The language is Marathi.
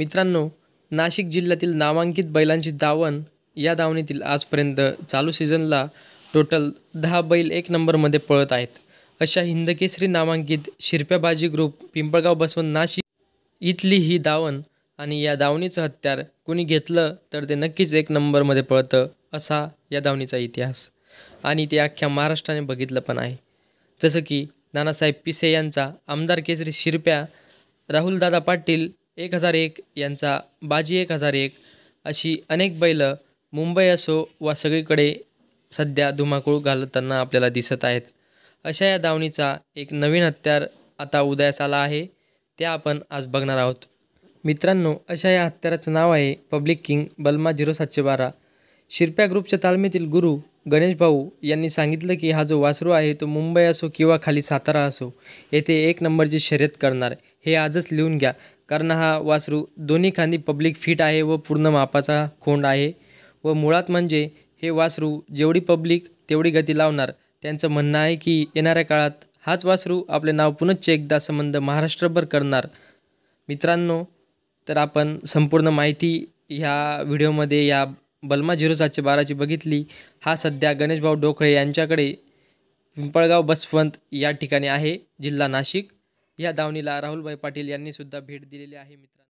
मित्रांनो नाशिक जिल्ह्यातील नामांकित बैलांची दावण या दावणीतील आजपर्यंत चालू सीझनला टोटल दहा बैल एक नंबरमध्ये पळत आहेत अशा हिंदकेसरी नामांकित शिरप्या बाजी ग्रुप पिंपळगाव बसवंत नाशिक इथली ही दावण आणि या दावणीचं हत्यार कुणी घेतलं तर ते नक्कीच एक नंबरमध्ये पळतं असा या दावणीचा इतिहास आणि ते अख्ख्या महाराष्ट्राने बघितलं पण आहे जसं की नानासाहेब पिसे यांचा आमदार केसरी शिरप्या राहुलदादा पाटील एक हजार एक यांचा बाजी एक हजार एक अशी अनेक बैलं मुंबई असो वा सगळीकडे सध्या धुमाकूळ घालताना आपल्याला दिसत आहेत अशा या दावणीचा एक नवीन हत्यार आता उदयास आला आहे ते आपण आज बघणार आहोत मित्रांनो अशा या हत्याराचं नाव आहे पब्लिक किंग बल्मा झिरो सातशे बारा शिरप्या ग्रुपच्या तालमीतील गुरु गणेश भाऊ यांनी सांगितलं की हा जो वासरू आहे तो मुंबई असो किंवा खाली सातारा असो येथे एक नंबरची शर्यत करणार हे आजच लिहून घ्या कारण हा वासरू दोन्ही खांदी पब्लिक फिट आहे व पूर्ण मापाचा खोंड आहे व मुळात म्हणजे हे वासरू जेवढी पब्लिक तेवढी गती लावणार त्यांचं म्हणणं आहे की येणाऱ्या काळात हाच वासरू आपले नाव पुनश्च एकदा संबंध महाराष्ट्रभर करणार मित्रांनो तर आपण संपूर्ण माहिती ह्या व्हिडिओमध्ये या बलमा झिरो सातशे बाराची बघितली हा सध्या गणेशभाऊ डोखळे यांच्याकडे पिंपळगाव बसवंत या ठिकाणी आहे जिल्हा नाशिक या धावणीला राहुलभाई पाटील यांनी सुद्धा भेट दिलेली आहे मित्रांनो